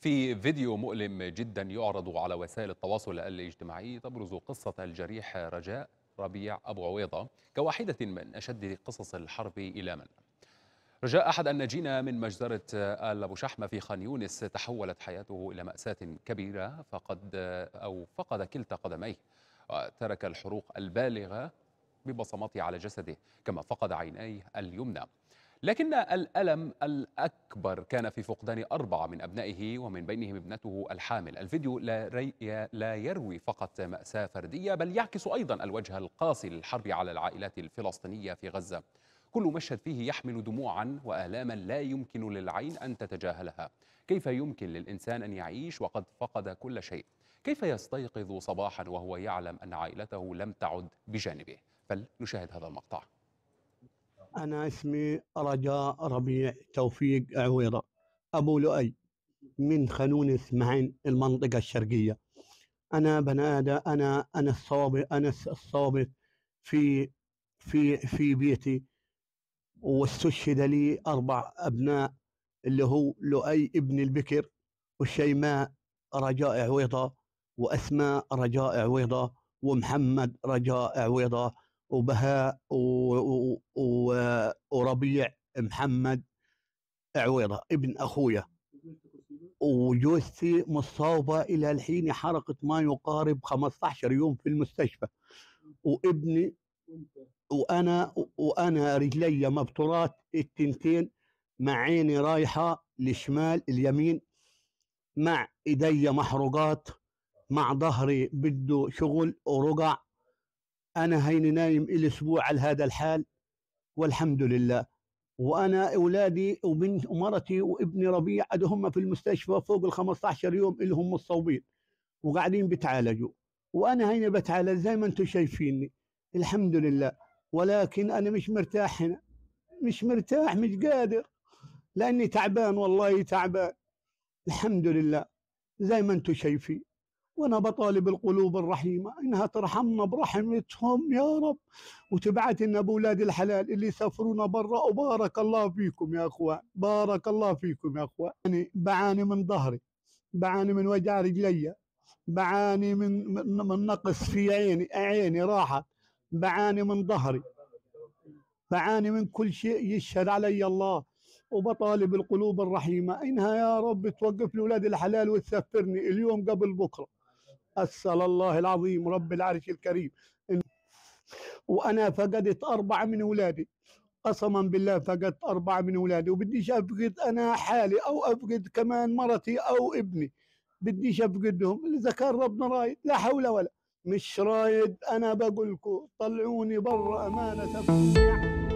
في فيديو مؤلم جدا يعرض على وسائل التواصل الاجتماعي تبرز قصة الجريح رجاء ربيع أبو عويضة كواحدة من أشد قصص الحرب إيلاما رجاء أحد الناجين من مجزرة آل أبو شحمة في خان يونس تحولت حياته إلى مأساة كبيرة فقد أو فقد كلتا قدميه وترك الحروق البالغة ببصمته على جسده كما فقد عينيه اليمنى لكن الألم الأكبر كان في فقدان أربعة من أبنائه ومن بينهم ابنته الحامل الفيديو لا, ري... لا يروي فقط مأساة فردية بل يعكس أيضا الوجه القاسي للحرب على العائلات الفلسطينية في غزة كل مشهد فيه يحمل دموعا وآلاما لا يمكن للعين أن تتجاهلها كيف يمكن للإنسان أن يعيش وقد فقد كل شيء كيف يستيقظ صباحا وهو يعلم أن عائلته لم تعد بجانبه فلنشاهد هذا المقطع أنا اسمي رجاء ربيع توفيق عويرة أبو لؤي من خنون اسمعين المنطقة الشرقية أنا بنادى أنا أنا الصوابت أنا الصوابت في في في بيتي واستشهد لي أربع أبناء اللي هو لؤي ابن البكر وشيماء رجاء عويضة وأسماء رجاء عويضة ومحمد رجاء عويضة وبهاء و... و... و... ربيع محمد عويضه ابن اخويا وجوزتي مصابه الى الحين حرقه ما يقارب 15 يوم في المستشفى وابني وانا وانا رجلي مبتورات التنتين مع عيني رايحه للشمال اليمين مع ايدي محروقات مع ظهري بده شغل ورقع انا هيني نايم الاسبوع على هذا الحال والحمد لله وانا اولادي وبنت ومرتي وابني ربيع هم في المستشفى فوق ال 15 يوم الهم مصابين وقاعدين بيتعالجوا وانا هنا بتعالج زي ما انتم شايفيني الحمد لله ولكن انا مش مرتاح هنا مش مرتاح مش قادر لاني تعبان والله تعبان الحمد لله زي ما انتم شايفين وانا بطالب القلوب الرحيمه انها ترحمنا برحمتهم يا رب وتبعت لنا باولاد الحلال اللي سافرونا برا وبارك الله فيكم يا اخوان بارك الله فيكم يا اخوان يعني بعاني من ظهري بعاني من وجع رجلي بعاني من من نقص في عيني عيني راحت بعاني من ظهري بعاني من كل شيء يشهد علي الله وبطالب القلوب الرحيمة إنها يا رب توقف لأولاد الحلال وتسفرني اليوم قبل بكرة أسأل الله العظيم رب العرش الكريم وأنا فقدت أربعة من أولادي قسما بالله فقدت أربعة من أولادي وبديش أفقد أنا حالي أو أفقد كمان مرتي أو ابني بديش أفقدهم إذا كان ربنا رايد لا حول ولا مش رايد أنا بقول لكم طلعوني برا أمانة